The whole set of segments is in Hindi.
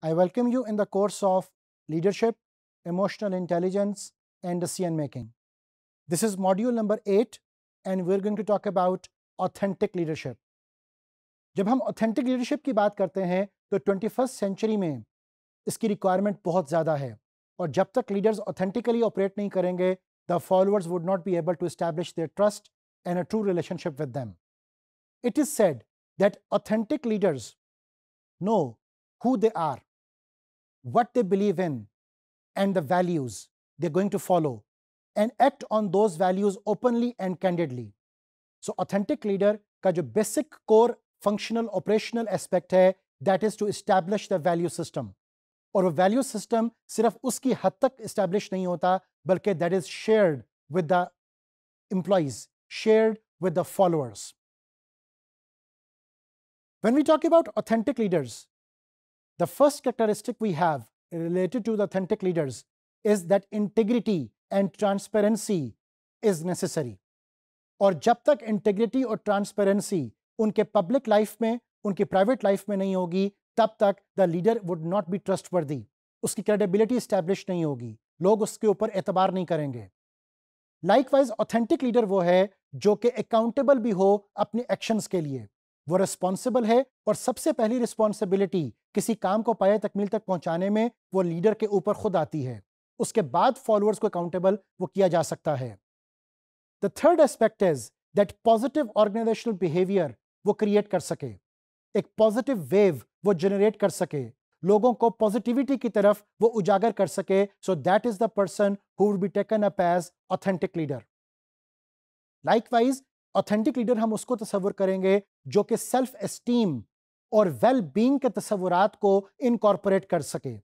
I welcome you in the course of Leadership, Emotional Intelligence and Decision Making. This is module number 8 and we're going to talk about authentic leadership. जब हम authentic leadership की बात करते हैं तो 21st century में इसकी requirement बहुत ज़्यादा है और जब तक leaders authentically operate नहीं करेंगे the followers would not be able to establish their trust and a true relationship with them. It is said that authentic leaders know who they are what they believe in and the values they're going to follow and act on those values openly and candidly. So authentic leader का जो basic core functional operational aspect है that is to establish the value system. और a value system सिर्फ उसकी हद तक established नहीं होता बल्कि that is shared with the employees, shared with the followers. When we talk about authentic leaders, The first characteristic we have related to the authentic leaders is that integrity and transparency is necessary. और जब तक इंटेग्रिटी और ट्रांसपेरेंसी उनके पब्लिक लाइफ में उनकी प्राइवेट लाइफ में नहीं होगी तब तक the leader would not be trustworthy उसकी क्रेडिबिलिटी स्टैब्लिश नहीं होगी लोग उसके ऊपर एतबार नहीं करेंगे लाइकवाइज ऑथेंटिक लीडर वो है जो कि अकाउंटेबल भी हो अपने एक्शंस के लिए वो रिस्पॉन्सिबल है और सबसे पहली रिस्पॉन्सिबिलिटी किसी काम को पाए तकमील तक पहुंचाने में वो लीडर के ऊपर खुद आती है उसके बाद फॉलोअर्स को अकाउंटेबल वो किया जा सकता है the third aspect is that positive organisational behaviour वो क्रिएट कर सके एक पॉजिटिव वेव वो जनरेट कर सके लोगों को पॉजिटिविटी की तरफ वो उजागर कर सके so that is the person who would be taken up as authentic leader likewise authentic leader हम उसको तस्वर करेंगे जो कि सेल्फ एस्टीम और वेल बींग के तस्वुरात को इनकॉर्पोरेट कर सके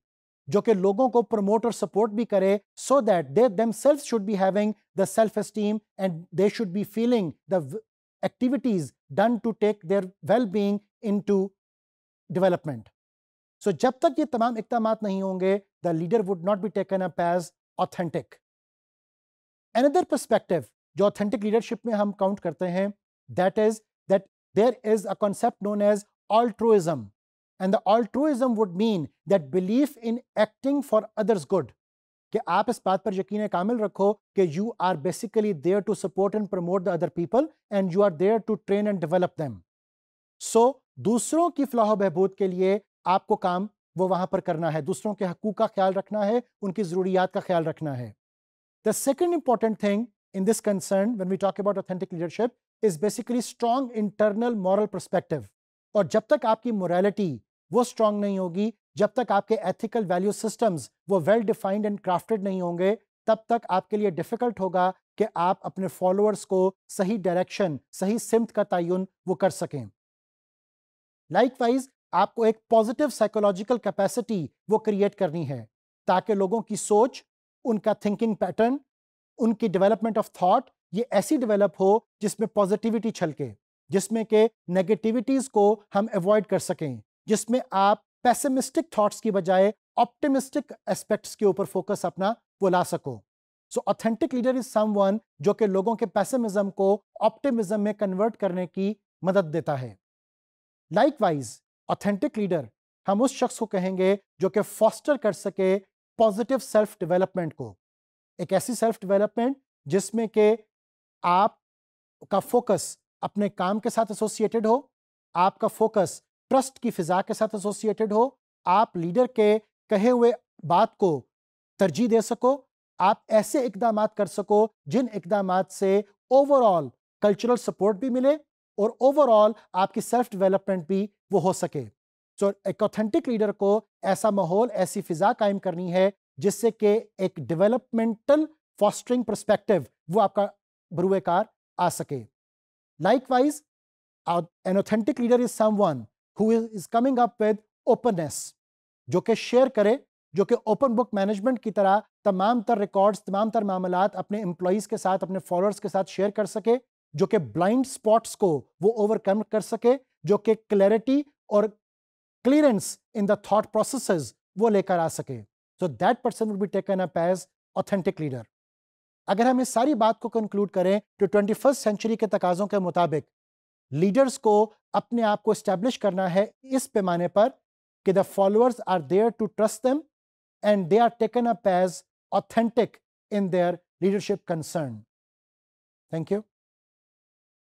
जो कि लोगों को प्रमोट और सपोर्ट भी करे so that they themself should be having the self esteem and they should be feeling the activities done to take their well being into development so जब तक ये तमाम इकदाम नहीं होंगे the leader would not be taken up as authentic another perspective जो ऑथेंटिक लीडरशिप में हम काउंट करते हैं that is that there is a concept known as altruism and the ऑल्ट्रोइज्म would mean that belief in acting for others good कि आप इस बात पर यकीन कामिल रखो कि you are basically there to support and promote the other people and you are there to train and develop them so दूसरों की फलाह बहबूद के लिए आपको काम वो वहां पर करना है दूसरों के हकूक का ख्याल रखना है उनकी ज़रूरियात का ख्याल रखना है the second important thing in this concern when we talk about authentic leadership is basically strong internal moral perspective और जब तक आपकी मोरालिटी वो स्ट्रांग नहीं होगी जब तक आपके एथिकल वैल्यू सिस्टम्स वो वेल डिफाइंड एंड क्राफ्टेड नहीं होंगे तब तक आपके लिए डिफिकल्ट होगा कि आप अपने फॉलोअर्स को सही डायरेक्शन सही सिमत का तयन वो कर सकें लाइकवाइज आपको एक पॉजिटिव साइकोलॉजिकल कैपेसिटी वो क्रिएट करनी है ताकि लोगों की सोच उनका थिंकिंग पैटर्न उनकी डेवलपमेंट ऑफ थॉट ये ऐसी डेवलप हो जिसमें पॉजिटिविटी छलके जिसमें के नेगेटिविटीज़ को हम अवॉइड कर सकें जिसमें आप पैसेमिस्टिक थॉट्स की बजाय ऑप्टिमिस्टिक एस्पेक्ट्स के ऊपर फोकस अपना वो ला सको so authentic leader is someone जो कि लोगों के पैसेमिज्म को ऑप्टिमिज्म में कन्वर्ट करने की मदद देता है लाइकवाइज ऑथेंटिक लीडर हम उस शख्स को कहेंगे जो कि फॉस्टर कर सके पॉजिटिव सेल्फ डेवलपमेंट को एक ऐसी सेल्फ डेवलपमेंट जिसमें के आप का फोकस अपने काम के साथ एसोसिएटेड हो आपका फोकस ट्रस्ट की फिजा के साथ एसोसिएटेड हो आप लीडर के कहे हुए बात को तरजीह दे सको आप ऐसे इकदाम कर सको जिन इकदाम से ओवरऑल कल्चरल सपोर्ट भी मिले और ओवरऑल आपकी सेल्फ डेवलपमेंट भी वो हो सके तो so, एक ऑथेंटिक लीडर को ऐसा माहौल ऐसी फिजा कायम करनी है जिससे कि एक डेवलपमेंटल फॉस्टरिंग परस्पेक्टिव वो आपका बरूएकार आ सके likewise an authentic leader is someone who is coming up with openness जो कि शेयर करे जो कि ओपन बुक मैनेजमेंट की तरह तमाम तर रिकॉर्ड्स तमाम तर मामला अपने एम्प्लॉज के साथ अपने फॉलोअर्स के साथ शेयर कर सके जो कि ब्लाइंड स्पॉट्स को वो ओवरकम कर सके जो कि क्लैरिटी और clearance in the thought processes वो लेकर आ सके so that person would be taken up as authentic leader अगर हम इस सारी बात को कंक्लूड करें तो ट्वेंटी फर्स्ट सेंचुरी के तकाजों के मुताबिक लीडर्स को अपने आप को इस्टेब्लिश करना है इस पैमाने पर कि the followers are there to trust them and they are taken up as authentic in their leadership concern thank you